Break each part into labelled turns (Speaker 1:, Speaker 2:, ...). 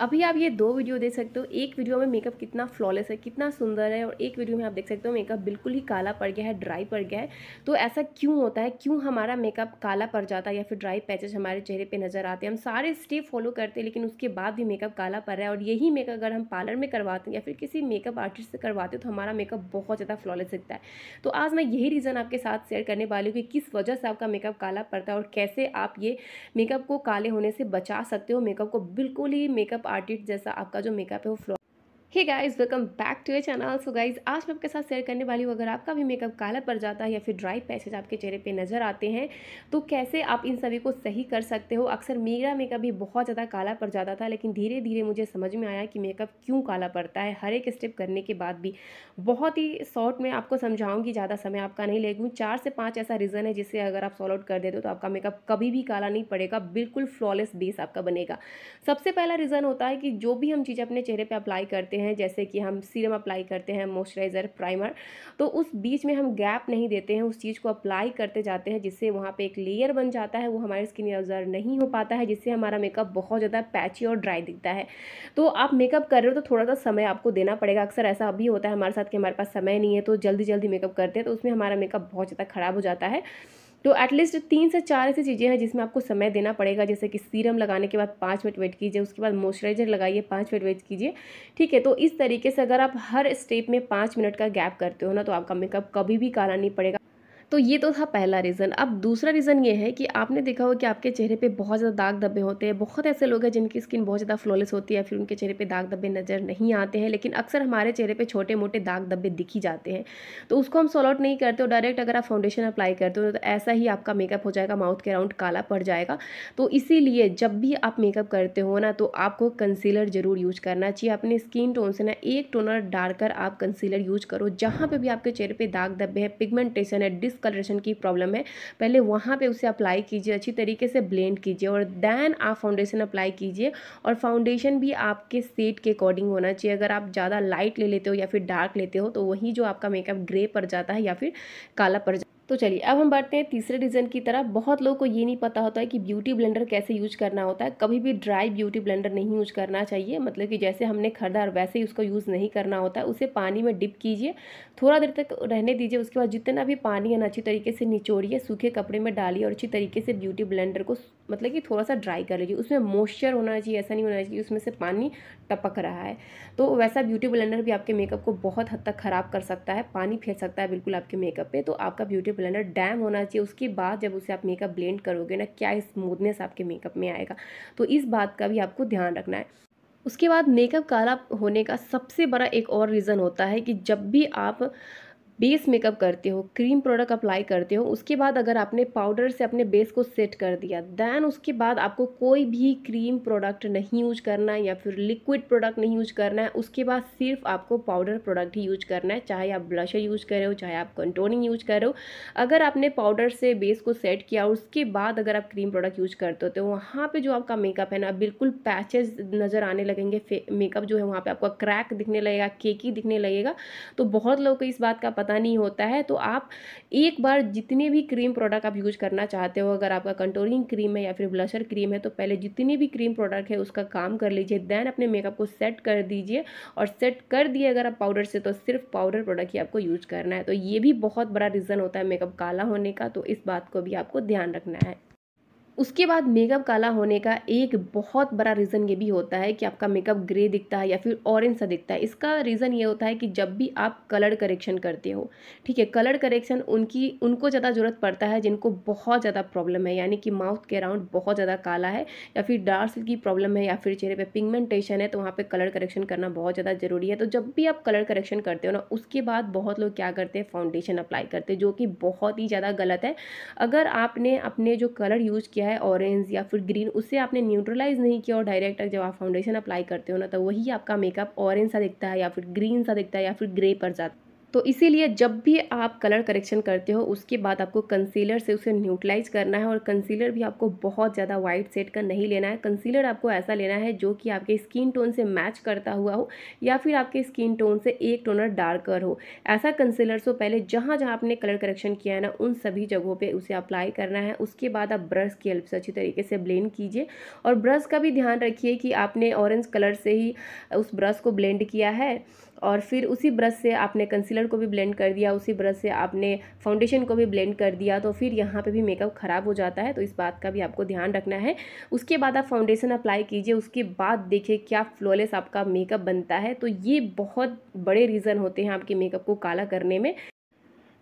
Speaker 1: अभी आप ये दो वीडियो देख सकते हो एक वीडियो में मेकअप कितना फ्लॉलेस है कितना सुंदर है और एक वीडियो में आप देख सकते हो मेकअप बिल्कुल ही काला पड़ गया है ड्राई पड़ गया है तो ऐसा क्यों होता है क्यों हमारा मेकअप काला पड़ जाता है या फिर ड्राई पैचेस हमारे चेहरे पे नज़र आते हैं हम सारे स्टेप फॉलो करते हैं लेकिन उसके बाद भी मेकअप काला पड़ रहा है और यही मेकअप अगर हम पार्लर में करवाते हैं या फिर किसी मेकअप आर्टिस्ट से करवाते हो तो हमारा मेकअप बहुत ज़्यादा फ्लॉलेस दिखता है तो आज मैं यही रीज़न आपके साथ शेयर करने वाली हूँ कि किस वजह से आपका मेकअप काला पड़ता है और कैसे आप ये मेकअप को काले होने से बचा सकते हो मेकअप को बिल्कुल ही मेकअप आर्टिस्ट जैसा आपका जो मेकअप है वो flaw hey guys welcome back to a channel so guys आज मैं आपके साथ शेयर करने वाली हूँ अगर आपका भी मेकअप काला पड़ जाता है या फिर ड्राई पैसेज आपके चेहरे पे नज़र आते हैं तो कैसे आप इन सभी को सही कर सकते हो अक्सर मेरा मेकअप भी बहुत ज़्यादा काला पड़ जाता था लेकिन धीरे धीरे मुझे समझ में आया कि मेकअप क्यों काला पड़ता है हर एक स्टेप करने के बाद भी बहुत ही शॉर्ट में आपको समझाऊँगी ज़्यादा समय आपका नहीं लेगी चार से पाँच ऐसा रीज़न है जिससे अगर आप सॉल्व आउट कर देते हो तो आपका मेकअप कभी भी काला नहीं पड़ेगा बिल्कुल फ्लॉलेस बेस आपका बनेगा सबसे पहला रीज़न होता है कि जो भी हम चीज़ें अपने चेहरे पर अप्लाई करते करते हैं जैसे कि हम सीरम अप्लाई करते हैं मॉइस्चराइज़र प्राइमर तो उस बीच में हम गैप नहीं देते हैं उस चीज़ को अप्लाई करते जाते हैं जिससे वहाँ पर एक लेयर बन जाता है वो हमारे स्किन ऑब्जर्व नहीं हो पाता है जिससे हमारा मेकअप बहुत ज़्यादा पैची और ड्राई दिखता है तो आप मेकअप कर रहे हो तो थोड़ा सा समय आपको देना पड़ेगा अक्सर ऐसा अभी होता है हमारे साथ कि हमारे पास समय नहीं है तो जल्दी जल्दी मेकअप करते हैं तो उसमें हमारा मेकअप बहुत ज़्यादा ख़राब हो जाता है तो एटलीस्ट तीन से चार ऐसी चीज़ें हैं जिसमें आपको समय देना पड़ेगा जैसे कि सीरम लगाने के बाद पाँच मिनट वेट कीजिए उसके बाद मॉइस्चराइजर लगाइए पाँच मिनट वेट कीजिए ठीक है तो इस तरीके से अगर आप हर स्टेप में पाँच मिनट का गैप करते हो ना तो आपका मेकअप कभी भी काला नहीं पड़ेगा तो ये तो था पहला रीज़न अब दूसरा रीज़न ये है कि आपने देखा हो कि आपके चेहरे पे बहुत ज़्यादा दाग धब्बे होते हैं बहुत ऐसे लोग हैं जिनकी स्किन बहुत ज़्यादा फ्लॉलेस होती है फिर उनके चेहरे पे दाग धब्बे नज़र नहीं आते हैं लेकिन अक्सर हमारे चेहरे पे छोटे मोटे दाग धब्बे दिख ही जाते हैं तो उसको हम सॉल्व आउट नहीं करते और डायरेक्ट अगर आप फाउंडेशन अप्लाई करते हो तो ऐसा ही आपका मेकअप हो जाएगा माउथ के अराउंड काला पड़ जाएगा तो इसीलिए जब भी आप मेकअप करते हो ना तो आपको कंसीलर ज़रूर यूज करना चाहिए अपने स्किन टोन से ना एक टोनर डालकर आप कंसीलर यूज करो जहाँ पर भी आपके चेहरे पर दाग धब्बे हैं पिगमेंटेशन है सिर्फ की प्रॉब्लम है पहले वहाँ पे उसे अप्लाई कीजिए अच्छी तरीके से ब्लेंड कीजिए और दैन आप फाउंडेशन अप्लाई कीजिए और फाउंडेशन भी आपके सेट के अकॉर्डिंग होना चाहिए अगर आप ज़्यादा लाइट ले लेते हो या फिर डार्क लेते हो तो वही जो आपका मेकअप ग्रे पड़ जाता है या फिर काला पड़ जाता है तो चलिए अब हम बढ़ते हैं तीसरे डिज़ाइन की तरफ बहुत लोगों को ये नहीं पता होता है कि ब्यूटी ब्लेंडर कैसे यूज करना होता है कभी भी ड्राई ब्यूटी ब्लेंडर नहीं यूज करना चाहिए मतलब कि जैसे हमने खरीदा और वैसे ही उसको यूज़ नहीं करना होता है उसे पानी में डिप कीजिए थोड़ा देर तक रहने दीजिए उसके बाद जितना भी पानी है ना अच्छी तरीके से निचोड़िए सूखे कपड़े में डालिए और अच्छी तरीके से ब्यूटी ब्लेंडर को मतलब कि थोड़ा सा ड्राई कर लीजिए उसमें मॉइस्चर होना चाहिए ऐसा नहीं होना चाहिए उसमें से पानी टपक रहा है तो वैसा ब्यूटी ब्लेंडर भी आपके मेकअप को बहुत हद तक ख़राब कर सकता है पानी फेंक सकता है बिल्कुल आपके मेकअप पर तो आपका ब्यूटी ब्लेंडर डैम होना चाहिए उसके बाद जब उसे आप मेकअप ब्लेंड करोगे ना क्या स्मूथनेस आपके मेकअप में आएगा तो इस बात का भी आपको ध्यान रखना है उसके बाद मेकअप काला होने का सबसे बड़ा एक और रीज़न होता है कि जब भी आप बेस मेकअप करते हो क्रीम प्रोडक्ट अप्लाई करते हो उसके बाद अगर आपने पाउडर से अपने बेस को सेट कर दिया दैन उसके बाद आपको कोई भी क्रीम प्रोडक्ट नहीं यूज करना है या फिर लिक्विड प्रोडक्ट नहीं यूज करना है उसके बाद सिर्फ आपको पाउडर प्रोडक्ट ही यूज करना है चाहे आप ब्लशर यूज करो चाहे आप कंटोनिंग यूज करो अगर आपने पाउडर से बेस को सेट किया और उसके बाद अगर आप क्रीम प्रोडक्ट यूज करते हो तो वहाँ पर जो आपका मेकअप है ना बिल्कुल पैचेज नज़र आने लगेंगे मेकअप जो है वहाँ पर आपका क्रैक दिखने लगेगा केकी दिखने लगेगा तो बहुत लोग को इस बात का पता पता नहीं होता है तो आप एक बार जितने भी क्रीम प्रोडक्ट आप यूज़ करना चाहते हो अगर आपका कंट्रोलिंग क्रीम है या फिर ब्लशर क्रीम है तो पहले जितनी भी क्रीम प्रोडक्ट है उसका काम कर लीजिए देन अपने मेकअप को सेट कर दीजिए और सेट कर दिए अगर आप पाउडर से तो सिर्फ पाउडर प्रोडक्ट ही आपको यूज करना है तो ये भी बहुत बड़ा रीज़न होता है मेकअप काला होने का तो इस बात को भी आपको ध्यान रखना है उसके बाद मेकअप काला होने का एक बहुत बड़ा रीज़न ये भी होता है कि आपका मेकअप ग्रे दिखता है या फिर ऑरेंज सा दिखता है इसका रीज़न ये होता है कि जब भी आप कलर करेक्शन करते हो ठीक है कलर करेक्शन उनकी उनको ज़्यादा ज़रूरत पड़ता है जिनको बहुत ज़्यादा प्रॉब्लम है यानी कि माउथ के अराउंड बहुत ज़्यादा काला है या फिर डार्क की प्रॉब्लम है या फिर चेहरे पर पिगमेंटेशन है तो वहाँ पर कलर करेक्शन करना बहुत ज़्यादा ज़रूरी है तो जब भी आप कलर करेक्शन करते हो ना उसके बाद बहुत लोग क्या करते हैं फाउंडेशन अप्लाई करते हैं जो कि बहुत ही ज़्यादा गलत है अगर आपने अपने जो कलर यूज़ किया किया है ऑरेंज या फिर ग्रीन उससे आपने न्यूट्रलाइज नहीं किया और डायरेक्ट जब आप फाउंडेशन अप्लाई करते हो ना तो वही आपका मेकअप ऑरेंज सा दिखता है या फिर ग्रीन सा दिखता है या फिर ग्रे पर जाता है तो इसीलिए जब भी आप कलर करेक्शन करते हो उसके बाद आपको कंसीलर से उसे न्यूट्रलाइज करना है और कंसीलर भी आपको बहुत ज़्यादा वाइट सेट का नहीं लेना है कंसीलर आपको ऐसा लेना है जो कि आपके स्किन टोन से मैच करता हुआ हो या फिर आपके स्किन टोन से एक टोनर डार्कर हो ऐसा कंसीलर से पहले जहाँ जहाँ आपने कलर करेक्शन किया है ना उन सभी जगहों पर उसे अप्लाई करना है उसके बाद आप ब्रश की हेल्प से अच्छी तरीके से ब्लेंड कीजिए और ब्रश का भी ध्यान रखिए कि आपने ऑरेंज कलर से ही उस ब्रश को ब्लेंड किया है और फिर उसी ब्रश से आपने कंसीलर को भी ब्लेंड कर दिया उसी ब्रश से आपने फाउंडेशन को भी ब्लेंड कर दिया तो फिर यहाँ पे भी मेकअप ख़राब हो जाता है तो इस बात का भी आपको ध्यान रखना है उसके बाद आप फाउंडेशन अप्लाई कीजिए उसके बाद देखिए क्या फ्लॉलेस आपका मेकअप बनता है तो ये बहुत बड़े रीज़न होते हैं आपके मेकअप को काला करने में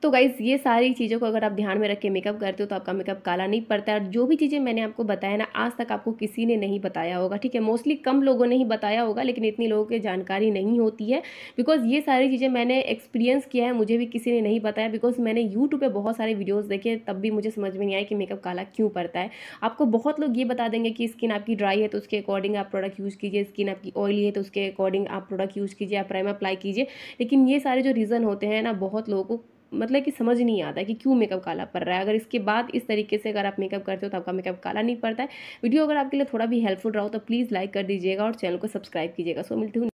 Speaker 1: तो गाइज़ ये सारी चीज़ों को अगर आप ध्यान में रख के मेकअप करते हो तो आपका मेकअप काला नहीं पड़ता है और जो भी चीज़ें मैंने आपको बताया ना आज तक आपको किसी ने नहीं बताया होगा ठीक है मोस्टली कम लोगों ने ही बताया होगा लेकिन इतनी लोगों की जानकारी नहीं होती है बिकॉज ये सारी चीज़ें मैंने एक्सपीरियंस किया है मुझे भी किसी ने नहीं बताया बिकॉज मैंने यूट्यूब पर बहुत सारे वीडियोज़ देखे तब भी मुझे समझ में नहीं आया कि मेकअप काला क्यों पड़ता है आपको बहुत लोग ये बता देंगे कि स्किन आपकी ड्राई है तो उसके अकॉर्डिंग आप प्रोडक्ट यूज़ कीजिए स्किन आपकी ऑयली है तो उसके अकॉर्डिंग आप प्रोडक्ट यूज़ कीजिए आप प्राइम अप्लाई कीजिए लेकिन ये सारे जो रीज़न होते हैं ना बहुत लोगों को मतलब कि समझ नहीं आता है कि क्यों मेकअप काला पड़ रहा है अगर इसके बाद इस तरीके से अगर आप मेकअप करते हो तो आपका मेकअप काला नहीं पड़ता है वीडियो अगर आपके लिए थोड़ा भी हेल्पफुल रहा हो तो प्लीज़ लाइक कर दीजिएगा और चैनल को सब्सक्राइब कीजिएगा सो मिलती हूँ